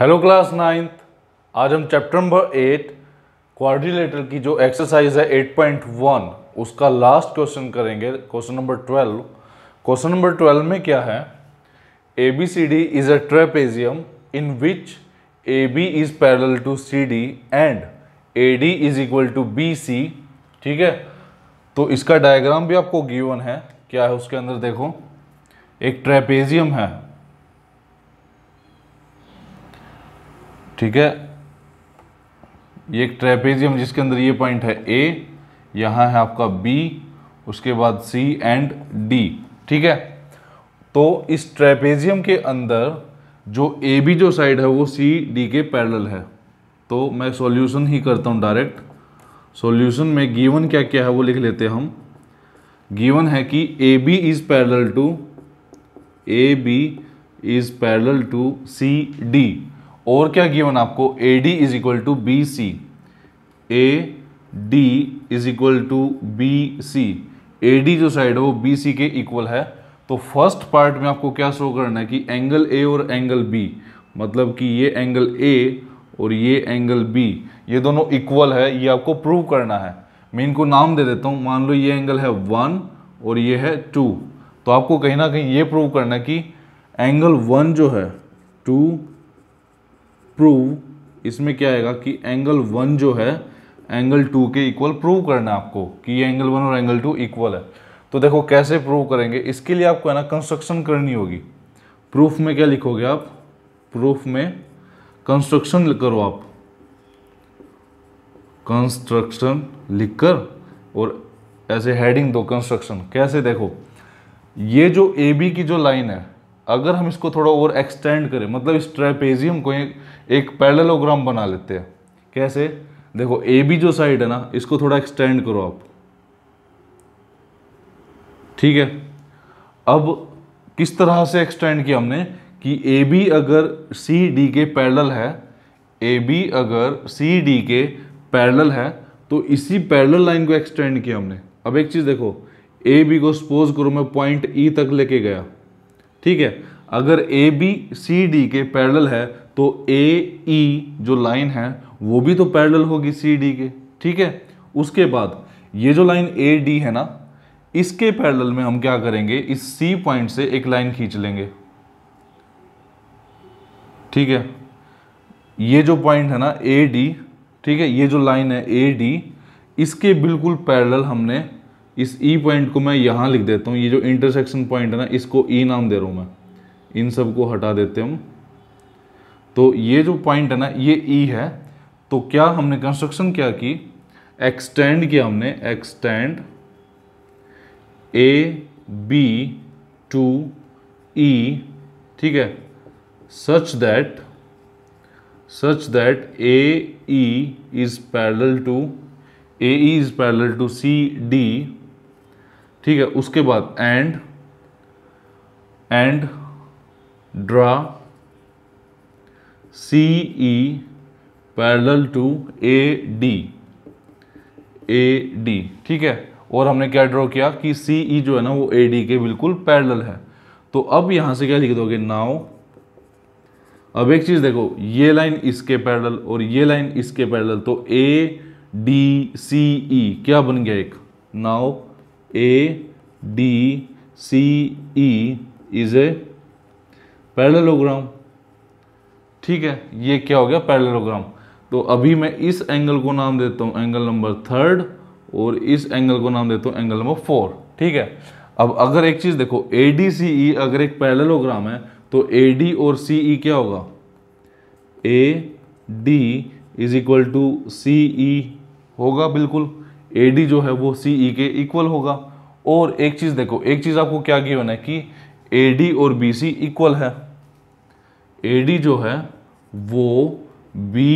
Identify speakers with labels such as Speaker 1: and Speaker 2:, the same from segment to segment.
Speaker 1: hello class ninth आज हम chapter number eight क्वारिलेटर की जो एक्सरसाइज है एट पॉइंट वन उसका लास्ट क्वेश्चन करेंगे question number twelve question number twelve में क्या है A B C D is a trapezium in which A B is parallel to C D and A D is equal to B C ठीक है तो इसका diagram भी आपको given है क्या है उसके अंदर देखो एक ट्रेपेजियम है ठीक है ये एक ट्रेपेजियम जिसके अंदर ये पॉइंट है ए यहाँ है आपका बी उसके बाद सी एंड डी ठीक है तो इस ट्रेपेजियम के अंदर जो ए बी जो साइड है वो सी डी के पैरेलल है तो मैं सॉल्यूशन ही करता हूँ डायरेक्ट सॉल्यूशन में गिवन क्या क्या है वो लिख लेते हैं हम गिवन है कि A B is parallel to A B is parallel to C D और क्या गिवन आपको A D is equal to B C A D is equal to B C A D जो साइड है वो B C के equal है तो first part में आपको क्या शो करना है कि एंगल ए और एंगल बी मतलब कि ये एंगल ए और ये एंगल बी ये दोनों इक्वल है ये आपको प्रूव करना है मैं इनको नाम दे देता हूँ मान लो ये एंगल है वन और ये है टू तो आपको कहीं ना कहीं ये प्रूव करना है कि एंगल वन जो है टू प्रूव इसमें क्या आएगा कि एंगल वन जो है एंगल टू के इक्वल प्रूव करना है आपको कि ये एंगल वन और एंगल टू इक्वल है तो देखो कैसे प्रूव करेंगे इसके लिए आपको है ना कंस्ट्रक्शन करनी होगी प्रूफ में क्या लिखोगे आप प्रूफ में कंस्ट्रक्शन करो आप कंस्ट्रक्शन लिखकर और ऐसे हेडिंग दो कंस्ट्रक्शन कैसे देखो ये जो ए बी की जो लाइन है अगर हम इसको थोड़ा और एक्सटेंड करें मतलब इस ट्रेपेजियम को एक, एक पैरेलोग्राम बना लेते हैं कैसे देखो ए बी जो साइड है ना इसको थोड़ा एक्सटेंड करो आप ठीक है अब किस तरह से एक्सटेंड किया हमने कि ए बी अगर सी डी के पैरेलल है ए बी अगर सी डी के पैरेलल है तो इसी पैरेलल लाइन को एक्सटेंड किया हमने अब एक चीज़ देखो ए बी को सपोज करो मैं पॉइंट ई e तक लेके गया ठीक है अगर ए बी सी डी के पैरेलल है तो ए ई e, जो लाइन है वो भी तो पैरेलल होगी सी डी के ठीक है उसके बाद ये जो लाइन ए डी है ना इसके पैरेलल में हम क्या करेंगे इस सी पॉइंट से एक लाइन खींच लेंगे ठीक है ये जो पॉइंट है ना ए डी ठीक है ये जो लाइन है ए डी इसके बिल्कुल पैरेलल हमने इस ई e पॉइंट को मैं यहाँ लिख देता हूँ ये जो इंटरसेक्शन पॉइंट है ना इसको ई e नाम दे रहा हूँ मैं इन सब को हटा देते हम तो ये जो पॉइंट है ना ये ई e है तो क्या हमने कंस्ट्रक्शन क्या की एक्सटेंड किया हमने extend A B to E ठीक है such that such that A E is parallel to A E is parallel to C D ठीक है उसके बाद and and draw C E parallel to A D A D ठीक है और हमने क्या ड्रॉ किया कि सी ई e जो है ना वो ए डी के बिल्कुल पैरल है तो अब यहां से क्या लिख दोगे नाव अब एक चीज़ देखो ये लाइन इसके पैरल और ये लाइन इसके पैरल तो ए डी सी ई क्या बन गया एक now A D C E is a parallelogram ठीक है ये क्या हो गया पैरेललोग्राम तो अभी मैं इस एंगल को नाम देता हूँ एंगल नंबर थर्ड और इस एंगल को नाम देता हूँ एंगल नंबर फोर ठीक है अब अगर एक चीज़ देखो ए डी सी ई अगर एक पैरेललोग्राम है तो ए डी और सी ई e क्या होगा A D is equal to C E होगा बिल्कुल ए डी जो है वो सी ई e के इक्वल होगा और एक चीज़ देखो एक चीज़ आपको क्या गिवन है कि ए डी और बी सी इक्वल है ए डी जो है वो बी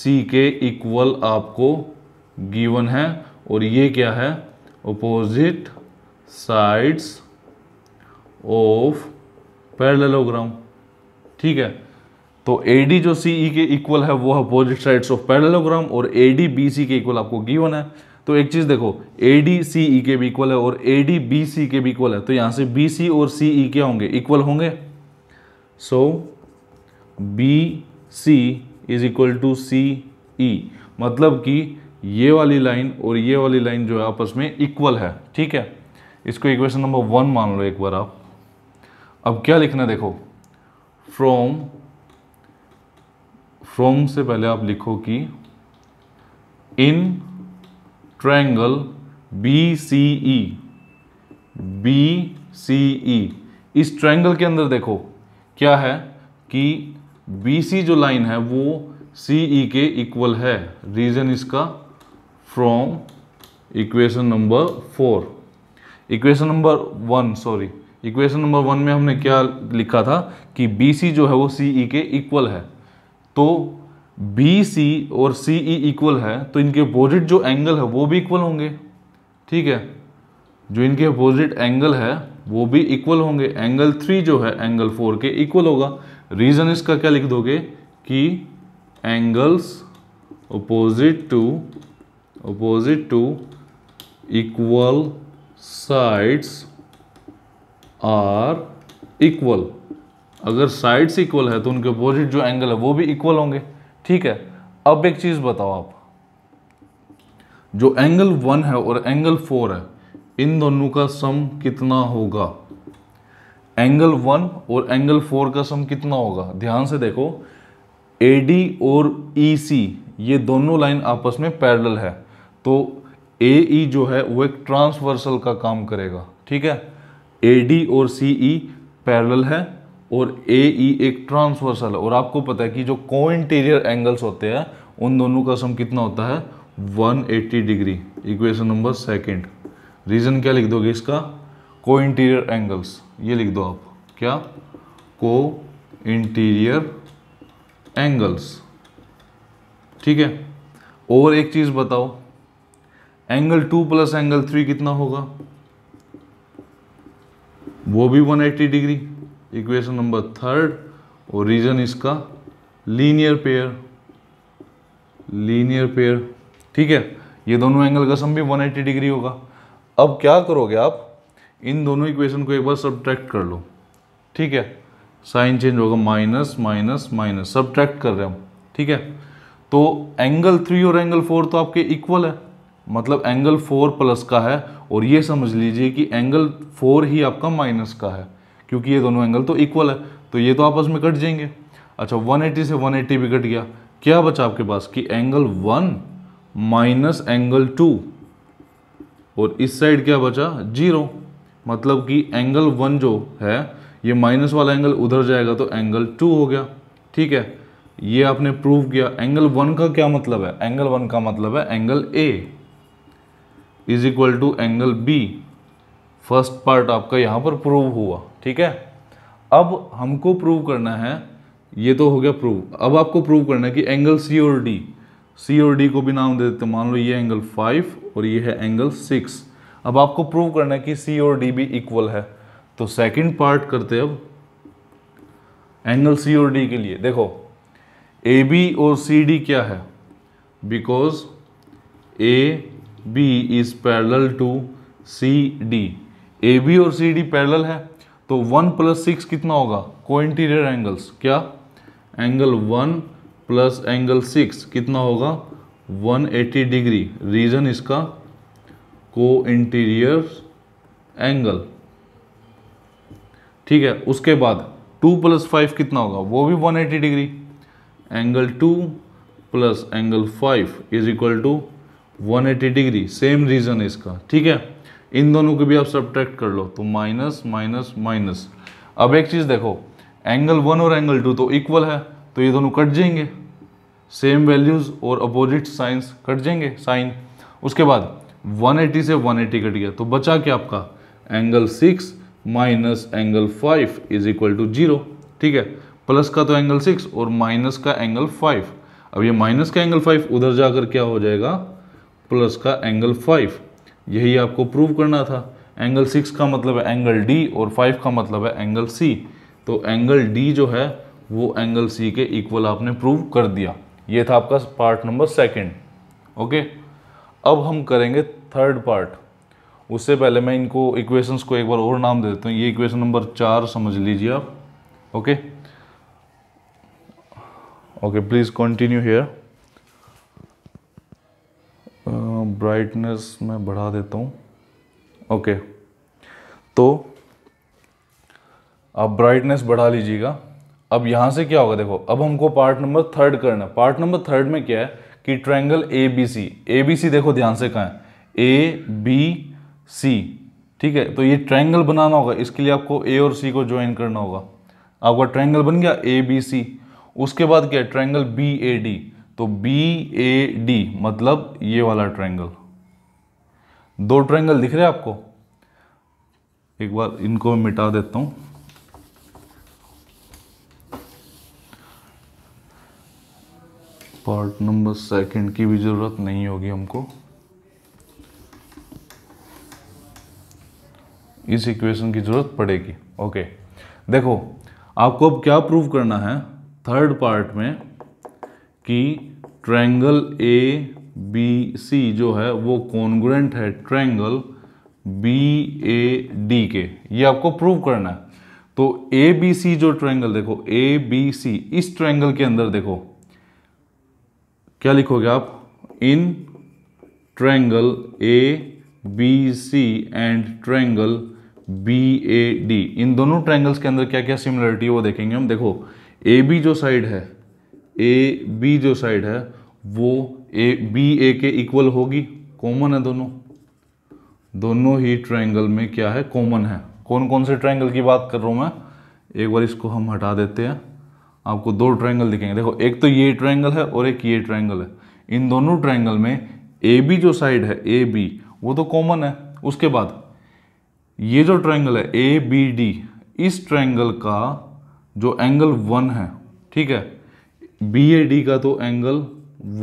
Speaker 1: सी के इक्वल आपको गिवन है और ये क्या है अपोजिट साइड्स ऑफ पैरेललोग्राम ठीक है तो ए डी जो सी ई e के इक्वल है वो अपोजिट साइड्स ऑफ पैरेललोग्राम और ए डी बी सी के इक्वल आपको गिवन है तो एक चीज़ देखो ए डी सी ई के भी इक्वल है और ए डी बी सी के भी इक्वल है तो यहाँ से बी सी और सी ई e क्या होंगे इक्वल होंगे so B C is equal to C E मतलब कि ये वाली लाइन और ये वाली लाइन जो है आपस में इक्वल है ठीक है इसको इक्वेशन नंबर वन मान लो एक बार आप अब क्या लिखना देखो फ्रॉम फ्रॉम से पहले आप लिखो कि in triangle B C E B C E इस ट्रायंगल के अंदर देखो क्या है कि बी सी जो लाइन है वो सी ई e के इक्वल है रीजन इसका from equation number four equation number one sorry equation number one में हमने क्या लिखा था कि बी सी जो है वो सी ई e के इक्वल है तो बी सी और सी ई इक्वल है तो इनके अपोजिट जो एंगल है वो भी इक्वल होंगे ठीक है जो इनके अपोजिट एंगल है वो भी इक्वल होंगे एंगल थ्री जो है एंगल फोर के इक्वल होगा रीज़न इसका क्या लिख दोगे कि angles opposite to opposite to equal sides are equal अगर साइड्स इक्वल है तो उनके अपोजिट जो एंगल है वो भी इक्वल होंगे ठीक है अब एक चीज़ बताओ आप जो एंगल वन है और एंगल फोर है इन दोनों का सम कितना होगा एंगल वन और एंगल फोर का सम कितना होगा ध्यान से देखो ए डी और ई e सी ये दोनों लाइन आपस में पैरेलल है तो ए ई e जो है वो एक ट्रांसवर्सल का काम करेगा ठीक है ए डी और सी ई पैरेलल है और ए ई e एक ट्रांसवर्सल और आपको पता है कि जो को इंटीरियर एंगल्स होते हैं उन दोनों का सम कितना होता है 180 degree equation number second reason क्या लिख दोगे इसका को इंटीरियर एंगल्स ये लिख दो आप क्या को इंटीरियर एंगल्स ठीक है और एक चीज़ बताओ angle two plus angle three कितना होगा वो भी 180 डिग्री इक्वेशन नंबर थर्ड और रीज़न इसका लीनियर पेयर लीनियर पेयर ठीक है ये दोनों एंगल का सम भी 180 डिग्री होगा अब क्या करोगे आप इन दोनों इक्वेशन को एक बार सब्ट्रैक्ट कर लो ठीक है साइन चेंज होगा माइनस माइनस माइनस सब्ट्रैक्ट कर रहे हम ठीक है तो एंगल थ्री और एंगल फोर तो आपके इक्वल है मतलब एंगल फोर प्लस का है और ये समझ लीजिए कि एंगल फोर ही आपका माइनस का है क्योंकि ये दोनों एंगल तो इक्वल है तो ये तो आपस में कट जाएंगे अच्छा 180 से 180 भी कट गया क्या बचा आपके पास कि angle one minus angle two और इस साइड क्या बचा जीरो मतलब कि एंगल वन जो है ये माइनस वाला एंगल उधर जाएगा तो एंगल टू हो गया ठीक है ये आपने प्रूव किया एंगल वन का क्या मतलब है एंगल वन का मतलब है angle A is equal to angle B first part आपका यहाँ पर प्रूव हुआ ठीक है अब हमको प्रूव करना है ये तो हो गया प्रूव अब आपको प्रूव करना है कि एंगल सी और डी सी और डी को भी नाम दे देते मान लो ये एंगल फाइव और ये है एंगल सिक्स अब आपको प्रूव करना है कि सी और डी भी इक्वल है तो सेकंड पार्ट करते अब एंगल सी और डी के लिए देखो ए बी और सी डी क्या है because A B is parallel to C D A B और सी डी पैरल है तो वन प्लस सिक्स कितना होगा को इंटीरियर एंगल्स क्या angle one plus angle six कितना होगा 180 डिग्री रीजन इसका को इंटीरियर एंगल ठीक है उसके बाद 2 प्लस फाइव कितना होगा वो भी 180 degree angle 2 plus angle 5 is equal to 180 degree same reason इसका ठीक है इन दोनों को भी आप सब्ट्रैक्ट कर लो तो माइनस माइनस माइनस अब एक चीज़ देखो एंगल वन और एंगल टू तो इक्वल है तो ये दोनों कट जाएंगे सेम वैल्यूज़ और अपोजिट साइंस कट जाएंगे साइन उसके बाद 180 से 180 कट गया तो बचा क्या आपका angle six minus angle five is equal to zero ठीक है प्लस का तो एंगल सिक्स और माइनस का एंगल फाइव अब ये माइनस का एंगल फाइव उधर जाकर क्या हो जाएगा प्लस का एंगल फाइव यही आपको प्रूव करना था एंगल सिक्स का मतलब है एंगल डी और फाइव का मतलब है एंगल सी तो एंगल डी जो है वो एंगल सी के इक्वल आपने प्रूव कर दिया ये था आपका पार्ट नंबर सेकंड ओके अब हम करेंगे थर्ड पार्ट उससे पहले मैं इनको इक्वेशंस को एक बार और नाम दे देता हूँ ये इक्वेशन नंबर चार समझ लीजिए आप okay okay please continue here brightness मैं बढ़ा देता हूँ ओके तो आप ब्राइटनेस बढ़ा लीजिएगा अब यहाँ से क्या होगा देखो अब हमको पार्ट नंबर थर्ड करना है पार्ट नंबर थर्ड में क्या है कि triangle A B C A B C देखो ध्यान से कहाँ है ए बी सी ठीक है तो ये ट्रायंगल बनाना होगा इसके लिए आपको ए और सी को ज्वाइन करना होगा आपका ट्रायंगल बन गया ए बी सी उसके बाद क्या है ट्रायंगल बी ए डी तो बी ए डी मतलब ये वाला ट्रायंगल दो ट्रायंगल दिख रहे हैं आपको एक बार इनको मिटा देता हूं पार्ट नंबर सेकंड की भी ज़रूरत नहीं होगी हमको इस इक्वेशन की ज़रूरत पड़ेगी ओके देखो आपको अब क्या प्रूव करना है थर्ड पार्ट में कि ट्रायंगल ए बी सी जो है वो कॉन्ग्रेंट है ट्रायंगल बी ए डी के ये आपको प्रूव करना है तो ए बी सी जो ट्रायंगल देखो ए बी सी इस ट्रायंगल के अंदर देखो क्या लिखोगे आप in triangle A B C and triangle B A D in दोनों ट्रायंगल्स के अंदर क्या क्या सिमिलरिटी वो देखेंगे हम देखो ए बी जो साइड है ए बी जो साइड है वो ए बी ए के इक्वल होगी कॉमन है दोनों दोनों ही ट्रायंगल में क्या है कॉमन है कौन कौन से ट्रायंगल की बात कर रहा हूँ मैं एक बार इसको हम हटा देते हैं आपको दो ट्रायंगल दिखेंगे देखो एक तो ये ट्रायंगल है और एक ये ट्रायंगल है इन दोनों ट्रायंगल में ए बी जो साइड है ए बी वो तो कॉमन है उसके बाद ये जो ट्रायंगल है ए बी डी इस ट्रायंगल का जो एंगल वन है ठीक है बी ए डी का तो एंगल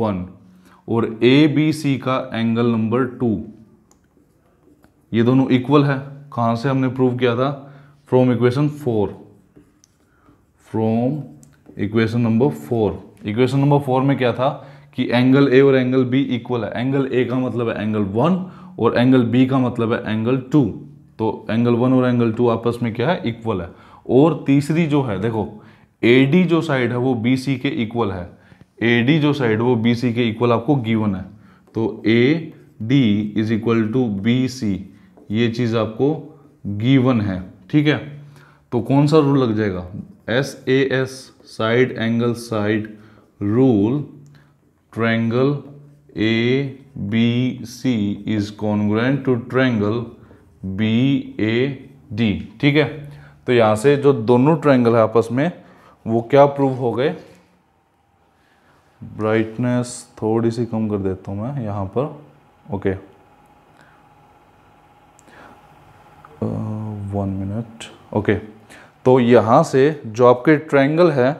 Speaker 1: वन और ए बी सी का एंगल नंबर टू ये दोनों इक्वल है कहां से हमने प्रूव किया था from equation four from equation number four equation number four में क्या था कि एंगल ए और एंगल बी इक्वल है एंगल ए का मतलब है एंगल वन और एंगल बी का मतलब है एंगल टू तो एंगल वन और एंगल टू आपस में क्या है इक्वल है और तीसरी जो है देखो ए जो साइड है वो बी के इक्वल है ए जो साइड वो बी के इक्वल आपको गिवन है तो A D is equal to B C ये चीज़ आपको गिवन है ठीक है तो कौन सा रूल लग जाएगा S A S side angle side rule triangle A B C is congruent to triangle B A D ठीक है तो यहां से जो दोनों ट्रैंगल है आपस में वो क्या प्रूव हो गए ब्राइटनेस थोड़ी सी कम कर देता हूँ मैं यहाँ पर ओके वन मिनट ओके तो यहाँ से जो आपके ट्रायंगल है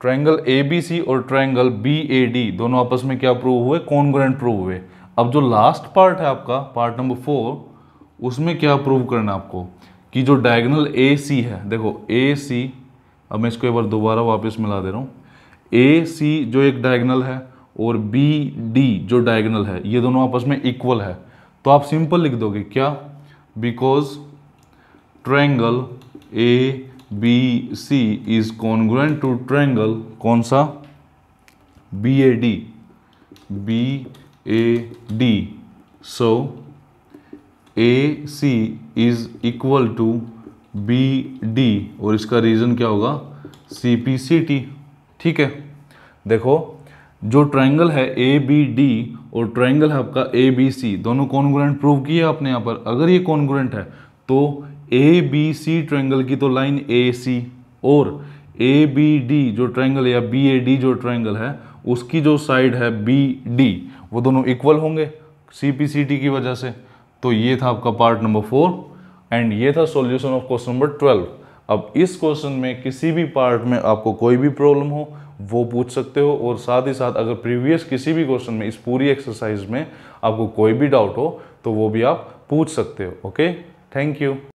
Speaker 1: ट्रायंगल ए बी सी और ट्रायंगल बी ए डी दोनों आपस में क्या प्रूव हुए कॉन्ग्रेंट प्रूव हुए अब जो लास्ट पार्ट है आपका पार्ट नंबर फोर उसमें क्या प्रूव करना आपको कि जो डायगनल ए सी है देखो ए सी अब मैं इसको एक बार दोबारा वापस मिला दे रहा हूँ ए सी जो एक डायगनल है और बी डी जो डायगनल है ये दोनों आपस में इक्वल है तो आप सिंपल लिख दोगे क्या because triangle A B C is congruent to triangle कौन सा B A D B A D so A C is equal to B D और इसका रीज़न क्या होगा सी पी सी टी ठीक है देखो जो ट्रायंगल है ए बी डी और ट्रायंगल है आपका ए बी सी दोनों कॉन्ग्रेंट प्रूव किए आपने यहाँ पर अगर ये कॉन्ग्रेंट है तो ए बी सी ट्रायंगल की तो लाइन ए सी और ए बी डी जो ट्रायंगल या बी ए डी जो ट्रायंगल है उसकी जो साइड है बी डी वो दोनों इक्वल होंगे सी पी सी टी की वजह से तो ये था आपका पार्ट नंबर फोर एंड ये था solution of question number twelve अब इस क्वेश्चन में किसी भी पार्ट में आपको कोई भी प्रॉब्लम हो वो पूछ सकते हो और साथ ही साथ अगर प्रीवियस किसी भी क्वेश्चन में इस पूरी एक्सरसाइज में आपको कोई भी डाउट हो तो वो भी आप पूछ सकते हो ओके थैंक यू